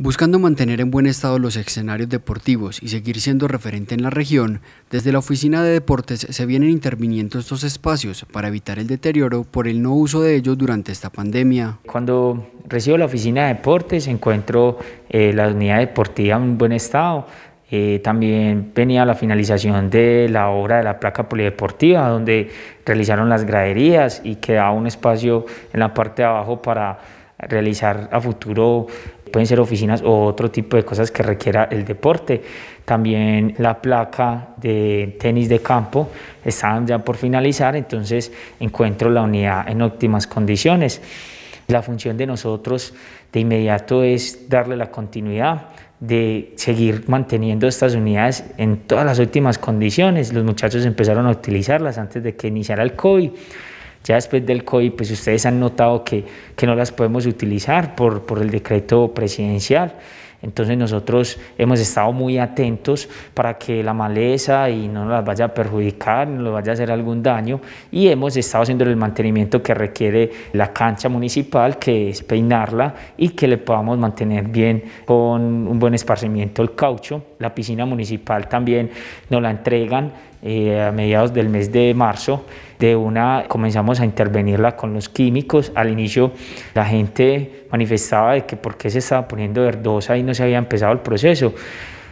Buscando mantener en buen estado los escenarios deportivos y seguir siendo referente en la región, desde la Oficina de Deportes se vienen interviniendo estos espacios para evitar el deterioro por el no uso de ellos durante esta pandemia. Cuando recibo la Oficina de Deportes encuentro eh, la unidad deportiva en buen estado, eh, también venía la finalización de la obra de la placa polideportiva, donde realizaron las graderías y quedaba un espacio en la parte de abajo para realizar a futuro pueden ser oficinas o otro tipo de cosas que requiera el deporte. También la placa de tenis de campo está ya por finalizar, entonces encuentro la unidad en óptimas condiciones. La función de nosotros de inmediato es darle la continuidad, de seguir manteniendo estas unidades en todas las óptimas condiciones. Los muchachos empezaron a utilizarlas antes de que iniciara el COVID. Ya después del COVID, pues ustedes han notado que, que no las podemos utilizar por, por el decreto presidencial. Entonces nosotros hemos estado muy atentos para que la maleza y no nos vaya a perjudicar, no nos vaya a hacer algún daño y hemos estado haciendo el mantenimiento que requiere la cancha municipal, que es peinarla y que le podamos mantener bien con un buen esparcimiento el caucho. La piscina municipal también nos la entregan eh, a mediados del mes de marzo de una comenzamos a intervenirla con los químicos. Al inicio la gente manifestaba de que por qué se estaba poniendo verdosa y no se había empezado el proceso.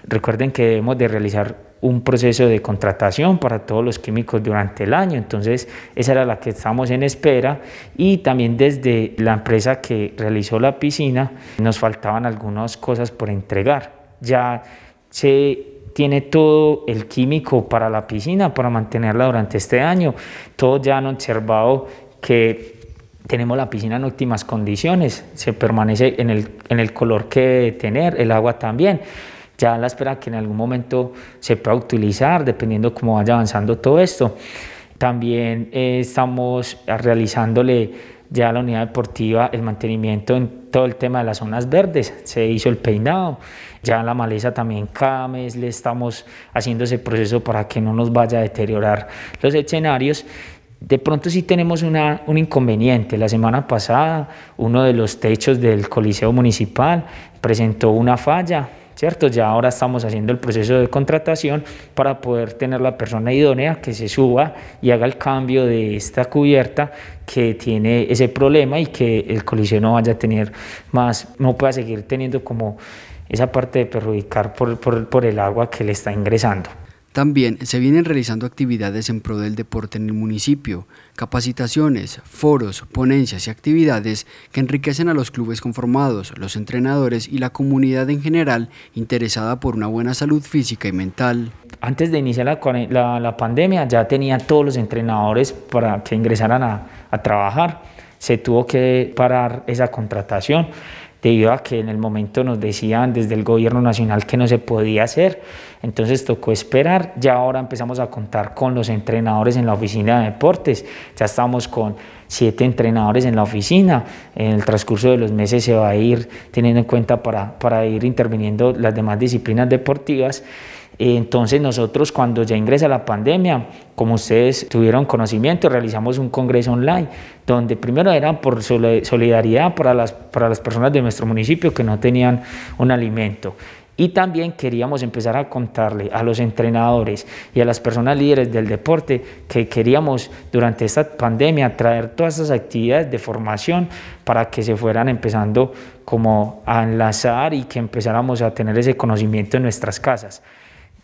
Recuerden que debemos de realizar un proceso de contratación para todos los químicos durante el año. Entonces, esa era la que estábamos en espera. Y también desde la empresa que realizó la piscina, nos faltaban algunas cosas por entregar. Ya se tiene todo el químico para la piscina, para mantenerla durante este año. Todos ya han observado que tenemos la piscina en óptimas condiciones, se permanece en el, en el color que debe tener, el agua también. Ya la espera que en algún momento se pueda utilizar, dependiendo cómo vaya avanzando todo esto. También eh, estamos realizándole ya la unidad deportiva, el mantenimiento en todo el tema de las zonas verdes, se hizo el peinado, ya la maleza también cada mes le estamos haciendo ese proceso para que no nos vaya a deteriorar los escenarios. De pronto sí tenemos una, un inconveniente. La semana pasada uno de los techos del Coliseo Municipal presentó una falla, ¿cierto? Ya ahora estamos haciendo el proceso de contratación para poder tener la persona idónea que se suba y haga el cambio de esta cubierta que tiene ese problema y que el coliseo no vaya a tener más, no pueda seguir teniendo como esa parte de perjudicar por el agua que le está ingresando. También se vienen realizando actividades en pro del deporte en el municipio, capacitaciones, foros, ponencias y actividades que enriquecen a los clubes conformados, los entrenadores y la comunidad en general interesada por una buena salud física y mental. Antes de iniciar la, pandemia ya tenía todos los entrenadores para que ingresaran a trabajar. Se tuvo que parar esa contratación debido a que en el momento nos decían desde el gobierno nacional que no se podía hacer, entonces tocó esperar, ya ahora empezamos a contar con los entrenadores en la oficina de deportes, ya estamos con siete entrenadores en la oficina, en el transcurso de los meses se va a ir teniendo en cuenta para, para ir interviniendo las demás disciplinas deportivas entonces nosotros cuando ya ingresa la pandemia, como ustedes tuvieron conocimiento, realizamos un congreso online, donde primero era por solidaridad para las, para las personas de nuestro municipio que no tenían un alimento. Y también queríamos empezar a contarle a los entrenadores y a las personas líderes del deporte que queríamos durante esta pandemia traer todas esas actividades de formación para que se fueran empezando como a enlazar y que empezáramos a tener ese conocimiento en nuestras casas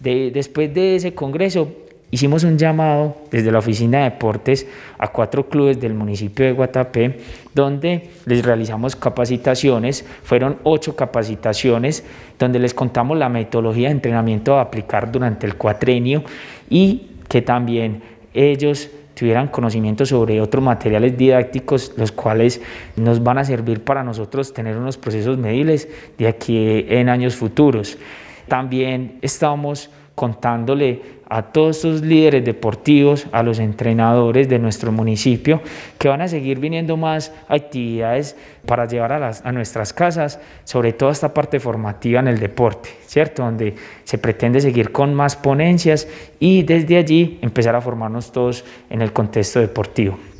después de ese congreso hicimos un llamado desde la oficina de deportes a cuatro clubes del municipio de Guatapé, donde les realizamos capacitaciones, fueron ocho capacitaciones, donde les contamos la metodología de entrenamiento a aplicar durante el cuatrenio y que también ellos tuvieran conocimiento sobre otros materiales didácticos, los cuales nos van a servir para nosotros tener unos procesos medibles de aquí en años futuros. También estamos contándole a todos estos líderes deportivos, a los entrenadores de nuestro municipio, que van a seguir viniendo más actividades para llevar a, a nuestras casas, sobre todo esta parte formativa en el deporte, ¿cierto? Donde se pretende seguir con más ponencias y desde allí empezar a formarnos todos en el contexto deportivo.